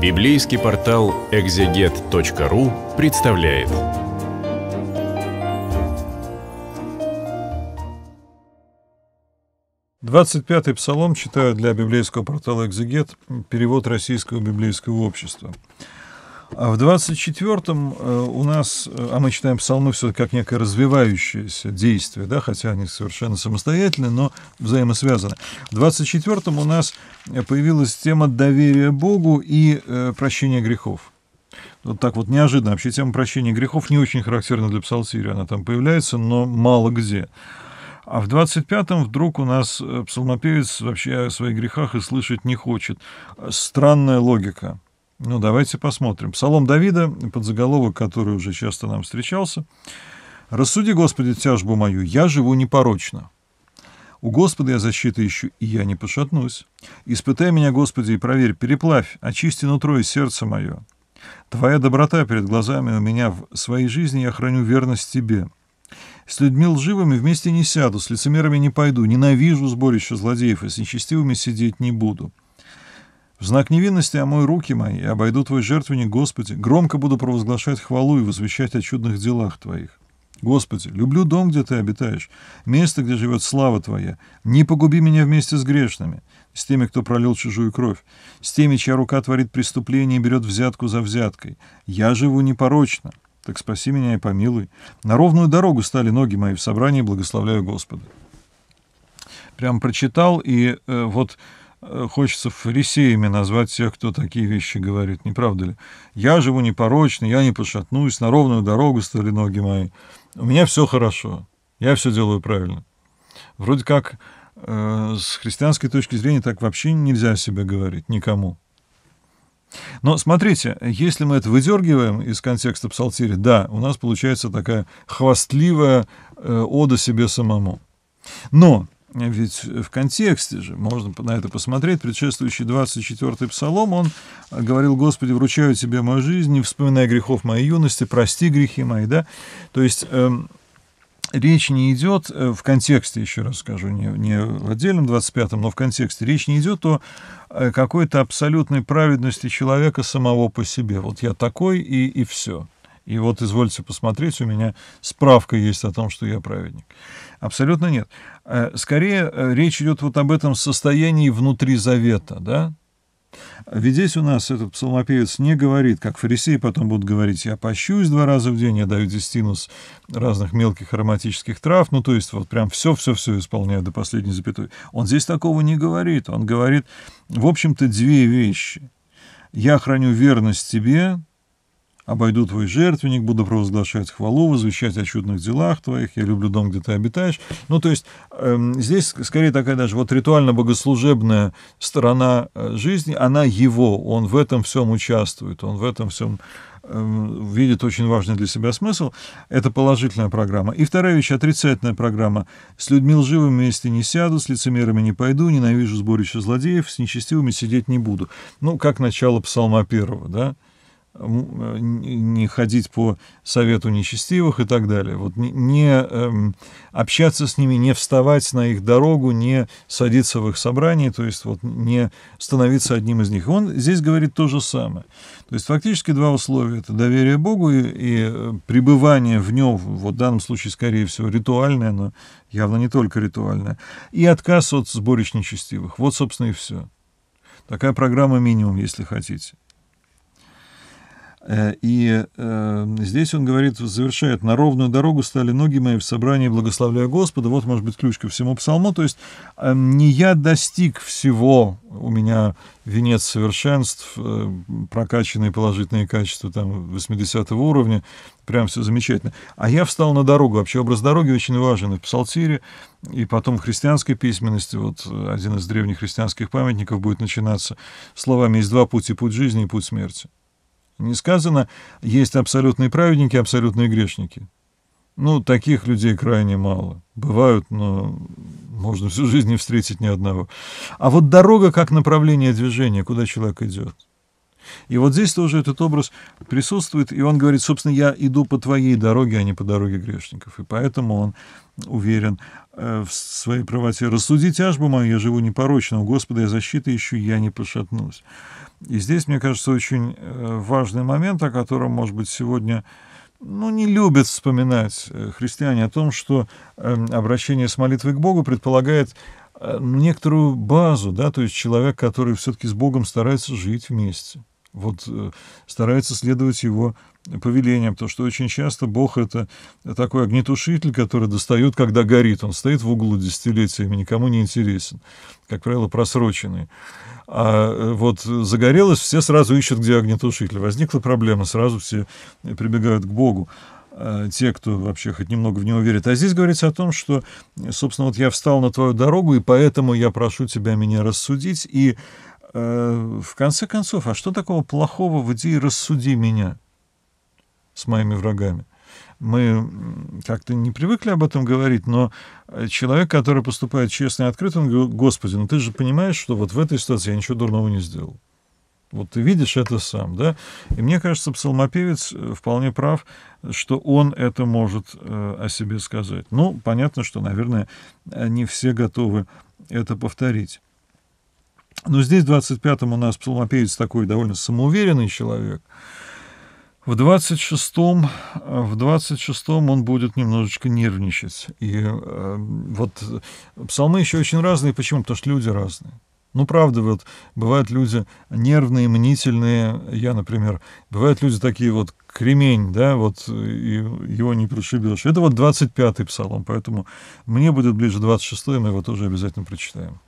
Библейский портал экзегет.ру представляет. Двадцать пятый псалом читают для библейского портала «Экзегет» перевод Российского библейского общества. А в 24-м э, у нас, э, а мы считаем псалмы все как некое развивающееся действие, да, хотя они совершенно самостоятельны, но взаимосвязаны. В 24-м у нас появилась тема доверия Богу и э, прощения грехов. Вот так вот неожиданно. Вообще тема прощения грехов не очень характерна для псалтири. Она там появляется, но мало где. А в 25-м вдруг у нас э, псалмопевец вообще о своих грехах и слышать не хочет. Странная логика. Ну, давайте посмотрим. Псалом Давида, под заголовок, который уже часто нам встречался. «Рассуди, Господи, тяжбу мою, я живу непорочно. У Господа я защиты ищу, и я не пошатнусь. Испытай меня, Господи, и проверь, переплавь, очисти нутро и сердце мое. Твоя доброта перед глазами у меня в своей жизни я храню верность Тебе. С людьми лживыми вместе не сяду, с лицемерами не пойду, ненавижу сборище злодеев и с нечестивыми сидеть не буду. В знак невинности омой руки мои, и обойду твой жертвенник, Господи, громко буду провозглашать хвалу и возвещать о чудных делах твоих. Господи, люблю дом, где ты обитаешь, место, где живет слава твоя. Не погуби меня вместе с грешными, с теми, кто пролил чужую кровь, с теми, чья рука творит преступление и берет взятку за взяткой. Я живу непорочно, так спаси меня и помилуй. На ровную дорогу стали ноги мои в собрании, благословляю Господа. Прям прочитал, и э, вот Э, хочется фарисеями назвать тех, кто такие вещи говорит, не правда ли? Я живу непорочно, я не пошатнусь, на ровную дорогу стали ноги мои. У меня все хорошо, я все делаю правильно. Вроде как э, с христианской точки зрения так вообще нельзя себе говорить никому. Но смотрите, если мы это выдергиваем из контекста псалтири, да, у нас получается такая хвастливая э, ода себе самому. Но ведь в контексте же можно на это посмотреть. Предшествующий 24-й псалом, он говорил, «Господи, вручаю Тебе мою жизнь, не вспоминай грехов моей юности, прости грехи мои». Да? То есть эм, речь не идет, э, в контексте, еще раз скажу, не, не в отдельном 25-м, но в контексте, речь не идет о э, какой-то абсолютной праведности человека самого по себе. Вот я такой и, и все. И вот, извольте посмотреть, у меня справка есть о том, что я праведник. Абсолютно нет. Э, скорее, э, речь идет вот об этом состоянии внутри завета, да? Ведь здесь у нас этот псалмопевец не говорит, как фарисеи потом будут говорить, я пощусь два раза в день, я даю дистинус разных мелких ароматических трав, ну то есть вот прям все-все-все исполняю до последней запятой. Он здесь такого не говорит, он говорит, в общем-то, две вещи. Я храню верность тебе, Обойду твой жертвенник, буду провозглашать хвалу, возвещать о чудных делах твоих, я люблю дом, где ты обитаешь. Ну, то есть э, здесь скорее такая даже вот ритуально-богослужебная сторона э, жизни, она его, он в этом всем участвует, он в этом всем эм, видит очень важный для себя смысл. Это положительная программа. И вторая вещь, отрицательная программа. С людьми лживыми вместе не сяду, с лицемерами не пойду, ненавижу сборище злодеев, с нечестивыми сидеть не буду. Ну, как начало псалма первого, да? Э, не ходить по совету нечестивых и так далее. Вот не, не эм, общаться с ними, не вставать на их дорогу, не садиться в их собрании, то есть вот не становиться одним из них. он здесь говорит то же самое. То есть фактически два условия. Это доверие Богу и, и э, пребывание в нем, вот в данном случае, скорее всего, ритуальное, но явно не только ритуальное, и отказ от сборищ нечестивых. Вот, собственно, и все. Такая программа минимум, если хотите. Э, и э, здесь он говорит, завершает, «На ровную дорогу стали ноги мои в собрании, благословляя Господа». Вот, может быть, ключ ко всему псалму. То есть э, не я достиг всего, у меня венец совершенств, э, прокачанные положительные качества там 80 уровня, прям все замечательно. А я встал на дорогу. Вообще образ дороги очень важен и в Псалтире, и потом в христианской письменности. Вот э, один из древних христианских памятников будет начинаться словами «Есть два пути, путь жизни и путь смерти». Не сказано, есть абсолютные праведники, абсолютные грешники. Ну, таких людей крайне мало. Бывают, но можно всю жизнь не встретить ни одного. А вот дорога как направление движения, куда человек идет. И вот здесь тоже этот образ присутствует, и он говорит, собственно, я иду по твоей дороге, а не по дороге грешников. И поэтому он уверен э, в своей правоте. «Рассуди тяжбу мою, я живу непорочно, у Господа я защиты ищу, я не пошатнусь». И здесь, мне кажется, очень э, важный момент, о котором, может быть, сегодня ну, не любят вспоминать э, христиане, о том, что эм, обращение с молитвой к Богу предполагает э, некоторую базу, да, то есть человек, который все-таки с Богом старается жить вместе вот э, старается следовать его повелениям, потому что очень часто Бог — это такой огнетушитель, который достает, когда горит. Он стоит в углу десятилетиями, никому не интересен, как правило, просроченный. А э, вот загорелось, все сразу ищут, где огнетушитель. Возникла проблема, сразу все прибегают к Богу а, те, кто вообще хоть немного в него верит. А здесь говорится о том, что, собственно, вот я встал на твою дорогу, и поэтому я прошу тебя меня рассудить, и э, в конце концов, а что такого плохого в идее «рассуди меня» с моими врагами? Мы как-то не привыкли об этом говорить, но э, человек, который поступает честно и открыто, он говорит, «Господи, ну ты же понимаешь, что вот в этой ситуации я ничего дурного не сделал». Вот ты видишь это сам, да? И мне кажется, псалмопевец э, вполне прав, что он это может э, о себе сказать. Ну, понятно, что, наверное, э, не все готовы это повторить. Но здесь в 25-м у нас псалмопевец такой довольно самоуверенный человек. В 26-м, в 26-м он будет немножечко нервничать. И э, вот псалмы еще очень разные. Почему? Потому что люди разные. Ну, правда, вот бывают люди нервные, мнительные. Я, например, бывают люди такие вот кремень, да, вот и его не прошибешь. Это вот 25-й псалом, поэтому мне будет ближе 26-й, мы его тоже обязательно прочитаем.